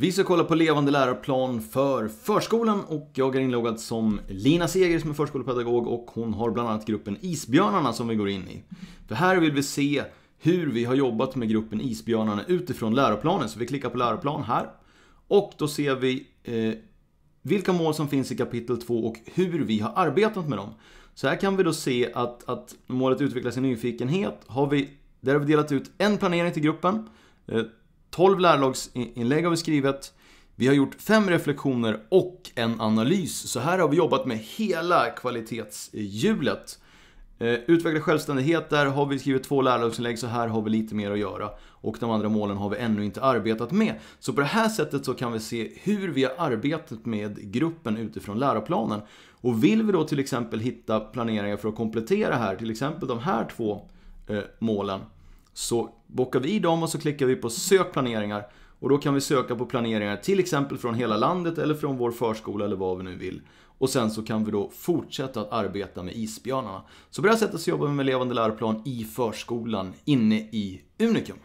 Vi ska kolla på Levande läroplan för förskolan och jag är inloggad som Lina Seger som är förskolepedagog och hon har bland annat gruppen Isbjörnarna som vi går in i. För här vill vi se hur vi har jobbat med gruppen Isbjörnarna utifrån läroplanen. Så vi klickar på läroplan här och då ser vi eh, vilka mål som finns i kapitel 2 och hur vi har arbetat med dem. Så här kan vi då se att, att målet utvecklas i nyfikenhet. Har vi, där har vi delat ut en planering till gruppen. Eh, 12 lärlagsinlägg har vi skrivit. Vi har gjort fem reflektioner och en analys. Så här har vi jobbat med hela kvalitetshjulet. Eh, utveckla självständighet, där har vi skrivit två lärlagsinlägg, så här har vi lite mer att göra. Och de andra målen har vi ännu inte arbetat med. Så på det här sättet så kan vi se hur vi har arbetat med gruppen utifrån läroplanen. Och vill vi då till exempel hitta planeringar för att komplettera här, till exempel de här två eh, målen så bockar vi i dem och så klickar vi på sök planeringar. Och då kan vi söka på planeringar till exempel från hela landet eller från vår förskola eller vad vi nu vill. Och sen så kan vi då fortsätta att arbeta med isbjörnarna. Så på det här sättet så jobbar vi med levande läroplan i förskolan inne i Unikum.